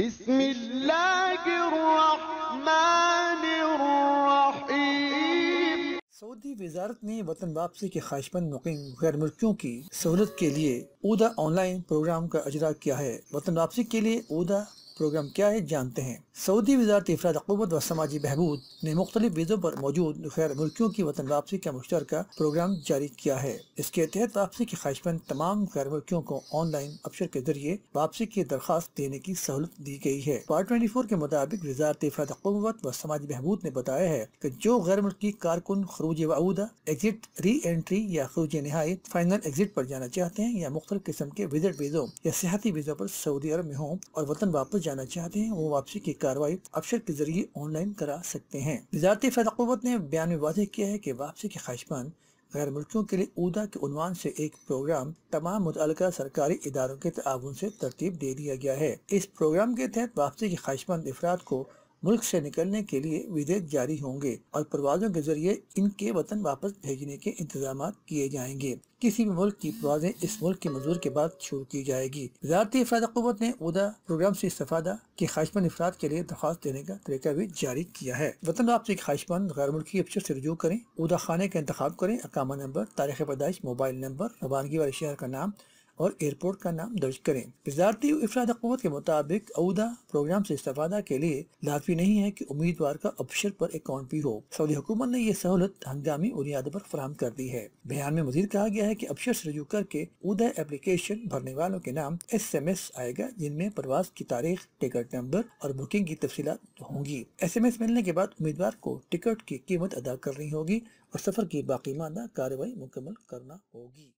بسم Saudi वजारत ने वतन वापसी के ख्वाहिशमंद मुकिम गैर मुल्कियों की सहूलत के लिए उदा ऑनलाइन प्रोग्राम का अजरा किया है वतन वापसी के लिए उदा प्रोग्राम क्या है जानते हैं सऊदी वजारत अफराद अकूबत व समाजी बहबूद ने मुख्तलि वीज़ों पर मौजूद गैर मुल्कियों की वतन वापसी का मुश्तर प्रोग्राम जारी किया है इसके तहत वापसी की ख्वाहिशमंद तमाम गैर मुल्कियों को ऑनलाइन अफसर के जरिए वापसी की दरख्वास्त देने की सहूलत दी गई है पार्ट ट्वेंटी फोर के मुताबिक वजारत अफराद अकूबत व समाजी बहबूद ने बताया है की जो गैर मुल्की कारकुन खरूज वऊदा एग्जिट री एंट्री या खरूज नहायत फाइनल एग्जिट पर जाना चाहते हैं या मुख्तलिफ किस्म के विजिट वीज़ों या सियाती वीज़ों पर सऊदी अरब में हों और वतन वापस जाना चाहते हैं वो वापसी की कार्रवाई अफसर के जरिए ऑनलाइन करा सकते हैं वजारती फतकूत ने बयान में वाजे किया है की वापसी के ख्वाहिशमंद गैर मुल्कियों के लिए उदा के उनवान से एक प्रोग्राम तमाम मुतल सरकारी इदारों के ताउन से तरतीब दे दिया गया है इस प्रोग्राम के तहत वापसी के ख्वाहिशमंद अफराद को मुल्क से निकलने के लिए विधेयक जारी होंगे और प्रवासों के जरिए इनके वतन वापस भेजने के इंतजाम किए जाएंगे किसी भी मुल्क की प्रवाजें इस मुल्क के मजदूर के बाद शुरू की जाएगी ज़ाती क़वत ने उदा प्रोग्राम से इस्तफादा के खाशमंद अफराद के लिए दरख्वास्त देने का तरीका भी जारी किया है वतन वापसी के खाशमन गैर मुल्की अफसर से रजू करें उदा खाने का इंतजाम करें अकामा नंबर तारीख पैदाइश मोबाइल नंबर रवानगी वाले शहर का नाम और एयरपोर्ट का नाम दर्ज करें वजारती इफराद के मुताबिक अहदा प्रोग्राम से इस्तेफादा के लिए लाजमी नहीं है कि उम्मीदवार का अफसर पर अकाउंट भी हो सऊदी हुकूमत ने यह सहूलत हंगामी बुनियाद पर फराम कर दी है बयान में मजीद कहा गया है की अफसर से रजू करके उदा एप्लीकेशन भरने वालों के नाम एस एम एस आएगा जिनमें प्रवास की तारीख टिकट नंबर और बुकिंग की तफसी होंगी एस एम एस मिलने के बाद उम्मीदवार को टिकट की कीमत अदा करनी होगी और सफर की बाकी मादा कार्रवाई मुकम्मल करना होगी